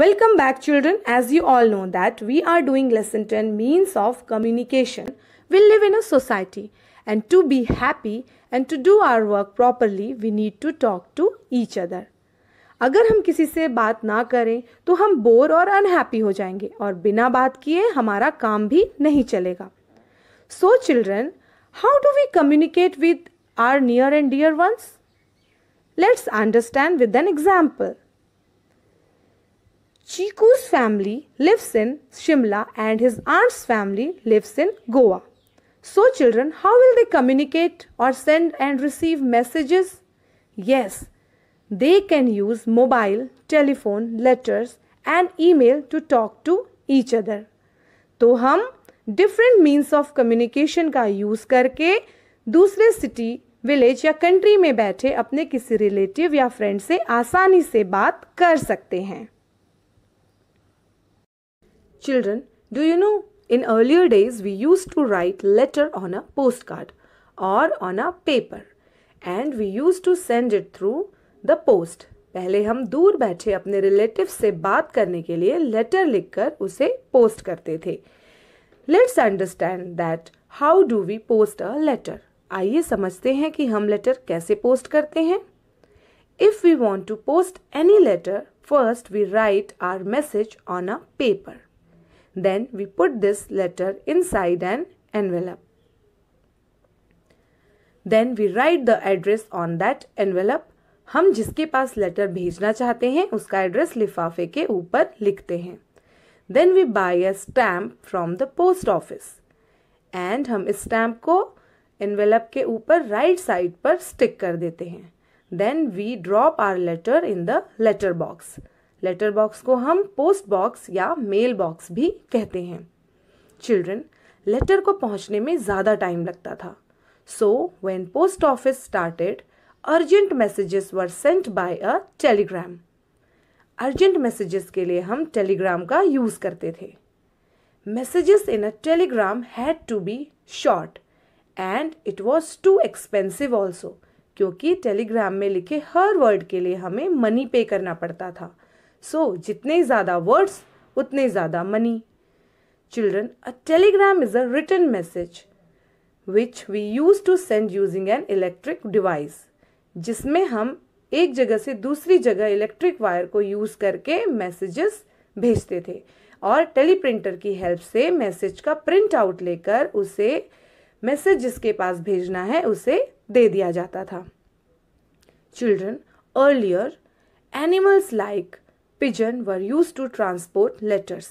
Welcome back children. As you all know that we are doing lesson 10 means of communication. We live in a society and to be happy and to do our work properly we need to talk to each other. अगर हम किसी से बात ना करें तो हम bore और अनहैप्पी हो जाएंगे और बिना बात किए हमारा काम भी नहीं चलेगा so children how do we communicate with our near and dear ones let's understand with an example Chiku's family lives in Shimla and his aunt's family lives in Goa. So, children, how will they communicate or send and receive messages? Yes, they can use mobile, telephone, letters, and email to talk to each other. तो हम different means of communication का use करके दूसरे city village या country में बैठे अपने किसी रिलेटिव या फ्रेंड से आसानी से बात कर सकते हैं Children, do you know? In earlier days, we used to write letter on a postcard or on a paper and we used to send it through the post. पहले हम दूर बैठे अपने रिलेटिव से बात करने के लिए लेटर लिखकर उसे पोस्ट करते थे let's understand that how do we post a letter आइए समझते हैं कि हम लेटर कैसे पोस्ट करते हैं if we want to post any letter first we write our message on a paper Then we put this letter inside an envelope. Then we write the address on that envelope. हम जिसके पास letter भेजना चाहते हैं उसका address लिफाफे के ऊपर लिखते हैं then we buy a stamp from the post office and हम इस स्टैम्प को एनवेलप के ऊपर राइट साइड पर स्टिक कर देते हैं then we drop our letter in the letter box letter box को हम पोस्ट बॉक्स या मेल बॉक्स भी कहते हैं चिल्ड्रन लेटर को पहुंचने में ज़्यादा टाइम लगता था so when post office started urgent messages were sent by a telegram urgent messages के लिए हम टेलीग्राम का यूज़ करते थे messages in a telegram had to be short and it was too expensive also क्योंकि telegram में लिखे हर word के लिए हमें मनी पे करना पड़ता था सो so, जितने ज़्यादा वर्ड्स उतने ज़्यादा money children a telegram is a written message which we use to send using an electric device जिसमें हम एक जगह से दूसरी जगह इलेक्ट्रिक वायर को यूज़ करके मैसेजेस भेजते थे और टेलीप्रिंटर की हेल्प से मैसेज का प्रिंट आउट लेकर उसे मैसेज जिसके पास भेजना है उसे दे दिया जाता था children earlier animals like pigeon were use to transport letters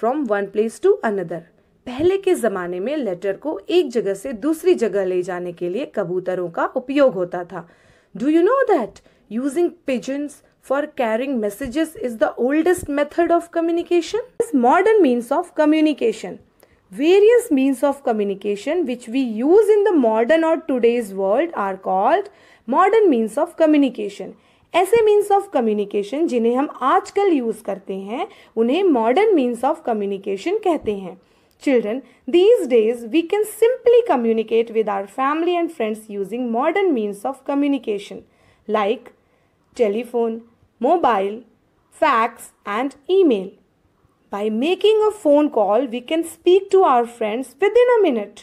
from one place to another पहले के जमाने में लेटर को एक जगह से दूसरी जगह ले जाने के लिए कबूतरों का उपयोग होता था do you know that using pigeons for carrying messages is the oldest method of communication is modern means of communication various means of communication which we use in the modern और today's world are called modern means of communication ऐसे means of communication जिन्हें हम आजकल use करते हैं उन्हें modern means of communication कहते हैं children these days we can simply communicate with our family and friends using modern means of communication like telephone mobile fax and email by making a phone call we can speak to our friends within a minute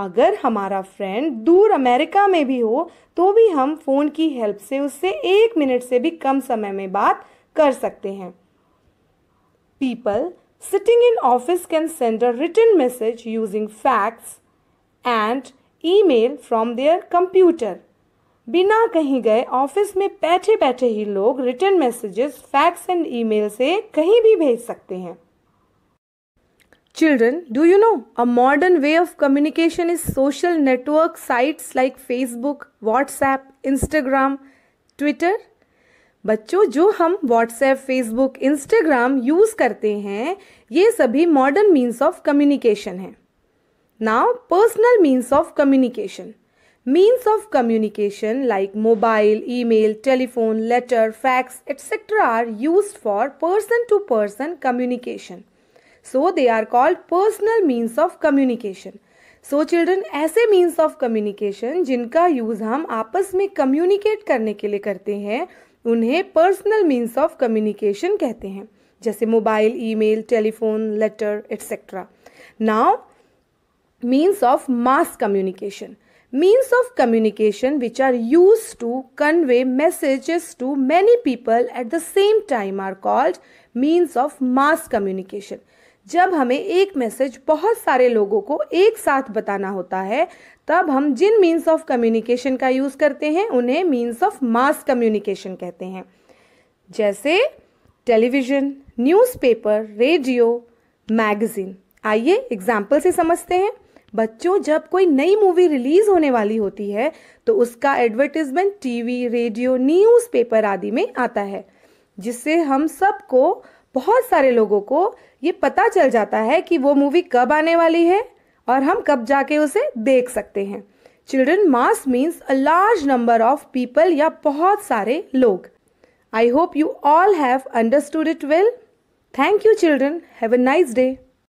अगर हमारा friend दूर America में भी हो तो भी हम phone की हेल्प से उससे एक मिनट से भी कम समय में बात कर सकते हैं people sitting in office can send written message using using and email from their computer बिना कहीं गए ऑफिस में बैठे बैठे ही लोग written messages fax and email से कहीं भी भेज सकते हैं Children, do you know a modern way of communication is social network sites like Facebook, WhatsApp, Instagram, Twitter? बच्चों जो हम व्हाट्सएप फेसबुक इंस्टाग्राम यूज़ करते हैं ये सभी मॉडर्न मीन्स ऑफ कम्युनिकेशन हैं now personal means of communication means of communication like mobile email telephone letter fax etcetera are use for person to person communication so they are called personal means of communication so children ऐसे means of communication जिनका use हम आपस में communicate करने के लिए करते हैं उन्हें पर्सनल मीन्स ऑफ कम्युनिकेशन कहते हैं जैसे mobile email telephone letter etcetera now means of mass communication means of communication which are use to convey messages to many people at the same time are called means of mass communication जब हमें एक message बहुत सारे लोगों को एक साथ बताना होता है तब हम जिन मीन्स ऑफ कम्युनिकेशन का यूज़ करते हैं उन्हें मीन्स ऑफ मास कम्युनिकेशन कहते हैं जैसे टेलीविज़न न्यूज़पेपर रेडियो मैगज़ीन आइए एग्जाम्पल से समझते हैं बच्चों जब कोई नई मूवी रिलीज होने वाली होती है तो उसका एडवर्टीजमेंट टीवी रेडियो न्यूज़पेपर आदि में आता है जिससे हम सबको बहुत सारे लोगों को ये पता चल जाता है कि वो मूवी कब आने वाली है और हम कब जाके उसे देख सकते हैं children mass means a large number of people या बहुत सारे लोग I hope you all have understood it well thank you children have a nice day